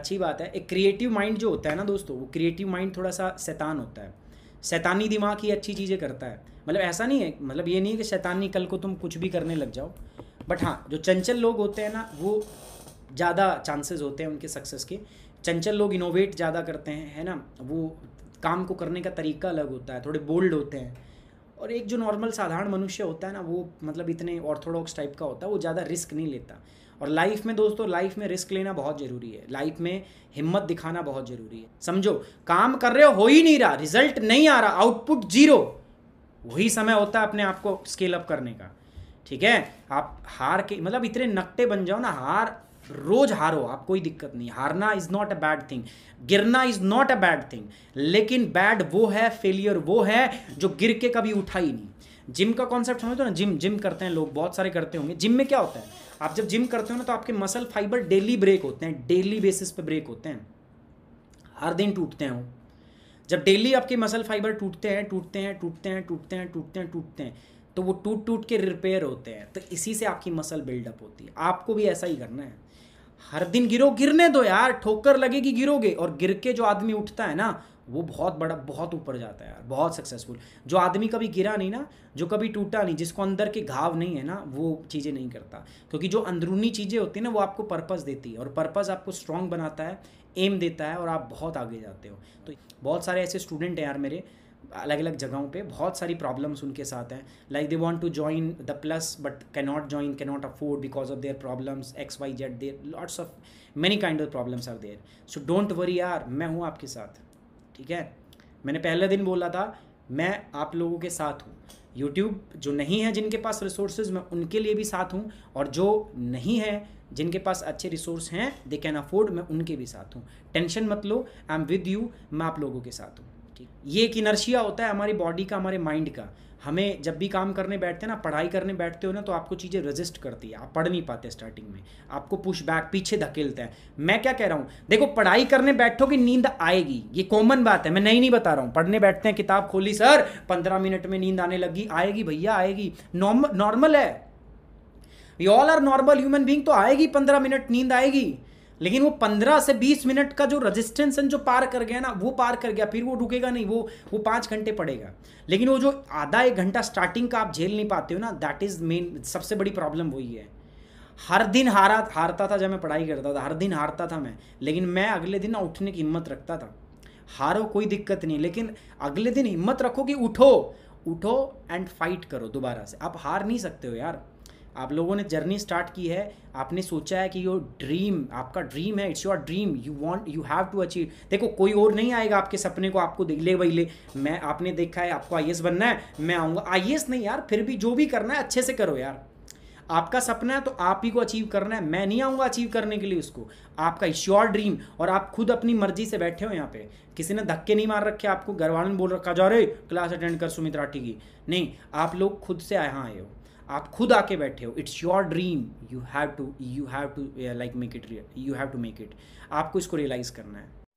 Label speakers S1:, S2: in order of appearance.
S1: अच्छी बात है एक क्रिएटिव माइंड जो होता है ना दोस्तों वो क्रिएटिव माइंड थोड़ा सा शैतान होता है शैतानी दिमाग ही अच्छी चीज़ें करता है मतलब ऐसा नहीं है मतलब ये नहीं है कि शैतानी कल को तुम कुछ भी करने लग जाओ बट हाँ जो चंचल लोग होते हैं ना वो ज़्यादा चांसेस होते हैं उनके सक्सेस के चंचल लोग इनोवेट ज़्यादा करते हैं है ना वो काम को करने का तरीका अलग होता है थोड़े बोल्ड होते हैं और एक जो नॉर्मल साधारण मनुष्य होता है ना वो मतलब इतने ऑर्थोडॉक्स टाइप का होता है वो ज़्यादा रिस्क नहीं लेता और लाइफ में दोस्तों लाइफ में रिस्क लेना बहुत ज़रूरी है लाइफ में हिम्मत दिखाना बहुत ज़रूरी है समझो काम कर रहे हो हो ही नहीं रहा रिजल्ट नहीं आ रहा आउटपुट जीरो वही समय होता है अपने आप को स्केल अप करने का ठीक है आप हार के मतलब इतने नकटे बन जाओ ना हार रोज हारो आप कोई दिक्कत नहीं हारना is not a bad thing गिरना is not a bad thing लेकिन बैड वो है फेलियर वो है जो गिर के कभी उठा ही नहीं जिम का कॉन्सेप्ट समझते हो ना जिम जिम करते हैं लोग बहुत सारे करते होंगे जिम में क्या होता है आप जब जिम करते हो ना तो आपके मसल फाइबर डेली ब्रेक होते हैं डेली बेसिस पे ब्रेक होते हैं हर दिन टूटते हैं जब डेली आपके मसल फाइबर टूटते हैं टूटते हैं टूटते हैं टूटते हैं टूटते हैं टूटते हैं तो वो टूट टूट के रिपेयर होते हैं तो इसी से आपकी मसल बिल्डअप होती है आपको भी ऐसा ही करना है हर दिन गिरो गिरने दो यार ठोकर लगेगी गिरोगे और गिर के जो आदमी उठता है ना वो बहुत बड़ा बहुत ऊपर जाता है यार बहुत सक्सेसफुल जो आदमी कभी गिरा नहीं ना जो कभी टूटा नहीं जिसको अंदर के घाव नहीं है ना वो चीज़ें नहीं करता क्योंकि जो अंदरूनी चीज़ें होती हैं ना वो आपको पर्पज़ देती है और पर्पज़ आपको स्ट्रॉन्ग बनाता है एम देता है और आप बहुत आगे जाते हो तो बहुत सारे ऐसे स्टूडेंट हैं यार मेरे अलग अलग जगहों पे बहुत सारी प्रॉब्लम्स उनके साथ हैं like they want to join the plus but can not join can not afford because of their problems X Y Z there lots of many kind of problems are there so don't worry यार मैं हूँ आपके साथ ठीक है मैंने पहले दिन बोला था मैं आप लोगों के साथ हूँ यूट्यूब जो नहीं है जिनके पास रिसोर्सेज मैं उनके लिए भी साथ हूँ और जो नहीं है जिनके पास अच्छे रिसोर्स हैं दे कैन अफोर्ड मैं उनके भी साथ हूँ टेंशन मत लो आई एम विद यू मैं आप लोगों के साथ हूँ ये एक इनर्शिया होता है हमारी बॉडी का हमारे माइंड का हमें जब भी काम करने बैठते हैं ना पढ़ाई करने बैठते हो ना तो आपको चीज़ें रजिस्ट करती है आप पढ़ नहीं पाते स्टार्टिंग में आपको पुश बैक पीछे धकेलता है मैं क्या कह रहा हूँ देखो पढ़ाई करने बैठोगे नींद आएगी ये कॉमन बात है मैं नहीं नहीं बता रहा हूँ पढ़ने बैठते हैं किताब खोली सर पंद्रह मिनट में नींद आने लगी आएगी भैया आएगी नॉर्मल है you all are normal human being तो आएगी पंद्रह मिनट नींद आएगी लेकिन वो 15 से 20 मिनट का जो रजिस्टेंस जो पार कर गया ना वो पार कर गया फिर वो रुकेगा नहीं वो वो पाँच घंटे पड़ेगा लेकिन वो जो आधा एक घंटा स्टार्टिंग का आप झेल नहीं पाते हो ना दैट इज़ मेन सबसे बड़ी प्रॉब्लम वही है हर दिन हारा हारता था जब मैं पढ़ाई करता था हर दिन हारता था मैं लेकिन मैं अगले दिन ना उठने की हिम्मत रखता था हारो कोई दिक्कत नहीं लेकिन अगले दिन हिम्मत रखो कि उठो उठो एंड फाइट करो दोबारा से आप हार नहीं सकते हो यार आप लोगों ने जर्नी स्टार्ट की है आपने सोचा है कि योर ड्रीम आपका ड्रीम है it's your dream you want you have to achieve देखो कोई और नहीं आएगा आपके सपने को आपको ले भाई ले मैं आपने देखा है आपको आई बनना है मैं आऊँगा आई नहीं यार फिर भी जो भी करना है अच्छे से करो यार आपका सपना है तो आप ही को अचीव करना है मैं नहीं आऊँगा अचीव करने के लिए उसको आपका श्योर ड्रीम और आप खुद अपनी मर्जी से बैठे हो यहाँ पे किसी ने धक्के नहीं मार रखे आपको घर वालों ने बोल रखा जा रहे क्लास अटेंड कर सुमित राठी की नहीं आप लोग खुद से यहाँ आए हो आप खुद आके बैठे हो it's your dream you have to you have to like make it real you have to make it आपको इसको रियलाइज़ करना है